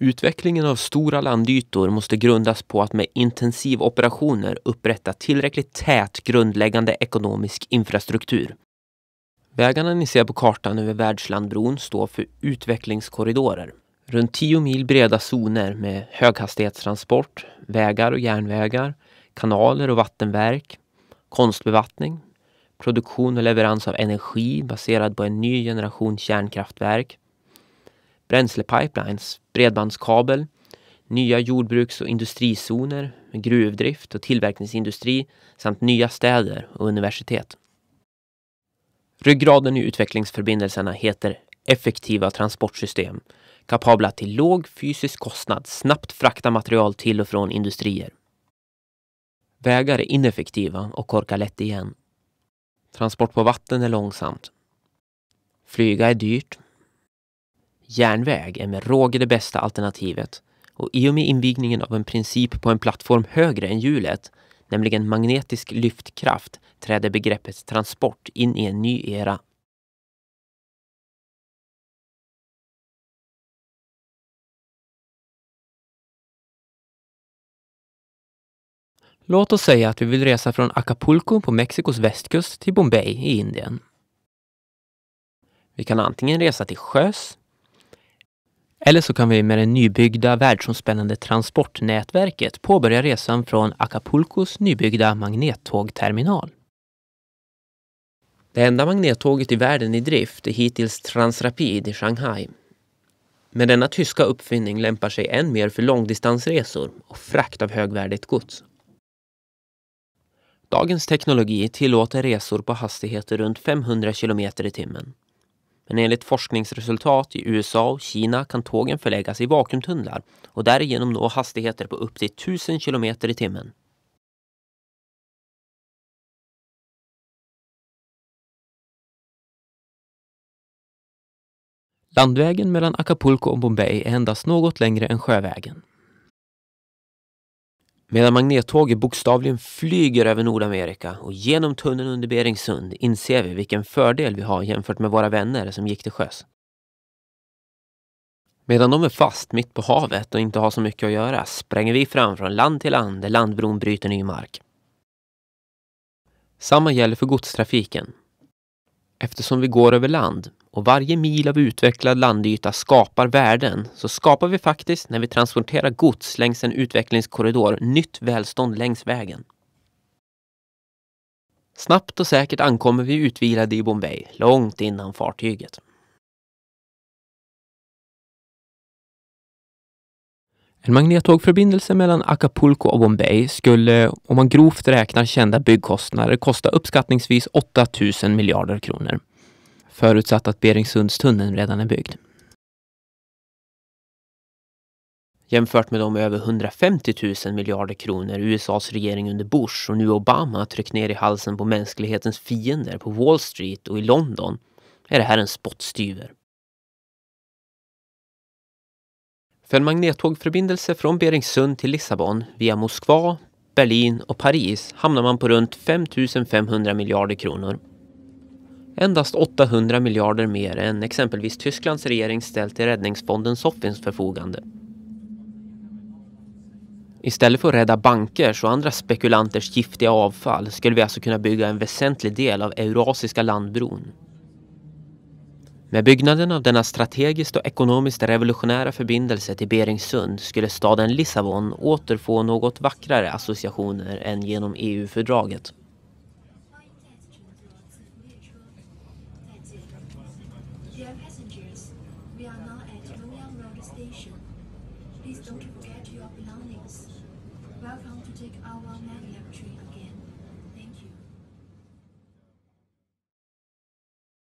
Utvecklingen av stora landytor måste grundas på att med intensivoperationer upprätta tillräckligt tät grundläggande ekonomisk infrastruktur. Vägarna ni ser på kartan över världslandbron står för utvecklingskorridorer. Runt 10 mil breda zoner med höghastighetstransport, vägar och järnvägar, kanaler och vattenverk, konstbevattning, produktion och leverans av energi baserad på en ny generation kärnkraftverk, bränslepipelines, bredbandskabel, nya jordbruks och industrizoner med gruvdrift och tillverkningsindustri samt nya städer och universitet. Ryggraden i utvecklingsförbindelserna heter effektiva transportsystem kapabla till låg fysisk kostnad snabbt frakta material till och från industrier. Vägar är ineffektiva och korkar lätt igen. Transport på vatten är långsamt. Flyga är dyrt Järnväg är med råge det bästa alternativet och i och med invigningen av en princip på en plattform högre än hjulet, nämligen magnetisk lyftkraft, träder begreppet transport in i en ny era. Låt oss säga att vi vill resa från Acapulco på Mexikos västkust till Bombay i Indien. Vi kan antingen resa till sjöss eller så kan vi med det nybyggda världsomspännande transportnätverket påbörja resan från Acapulcos nybyggda magnettågterminal. Det enda magnettåget i världen i drift är hittills Transrapid i Shanghai. Men denna tyska uppfinning lämpar sig än mer för långdistansresor och frakt av högvärdigt gods. Dagens teknologi tillåter resor på hastigheter runt 500 km i timmen. Men enligt forskningsresultat i USA och Kina kan tågen förläggas i vakuumtunnlar och därigenom nå hastigheter på upp till 1000 km i timmen. Landvägen mellan Acapulco och Bombay är endast något längre än sjövägen. Medan magnettåget bokstavligen flyger över Nordamerika och genom tunneln under Beringsund inser vi vilken fördel vi har jämfört med våra vänner som gick till sjöss. Medan de är fast mitt på havet och inte har så mycket att göra spränger vi fram från land till land där landbron bryter ny mark. Samma gäller för godstrafiken Eftersom vi går över land och varje mil av utvecklad landyta skapar värden så skapar vi faktiskt, när vi transporterar gods längs en utvecklingskorridor, nytt välstånd längs vägen. Snabbt och säkert ankommer vi utvilade i Bombay, långt innan fartyget. En magnettågförbindelse mellan Acapulco och Bombay skulle, om man grovt räknar kända byggkostnader, kosta uppskattningsvis 8000 miljarder kronor. Förutsatt att Beringssundstunneln redan är byggd. Jämfört med de över 150 000 miljarder kronor USAs regering under Bush och nu Obama tryckt ner i halsen på mänsklighetens fiender på Wall Street och i London är det här en spottstyver. För en magnettågförbindelse från Beringsund till Lissabon via Moskva, Berlin och Paris hamnar man på runt 5 500 miljarder kronor. Endast 800 miljarder mer än exempelvis Tysklands regering ställt till räddningsfonden Soffins förfogande. Istället för att rädda bankers och andra spekulanters giftiga avfall skulle vi alltså kunna bygga en väsentlig del av Eurasiska landbron med byggnaden av denna strategiskt och ekonomiskt revolutionära förbindelse till Beringsund skulle staden Lissabon återfå något vackrare associationer än genom EU-fördraget. Please don't forget your belongings. Welcome to take our Maniac train again.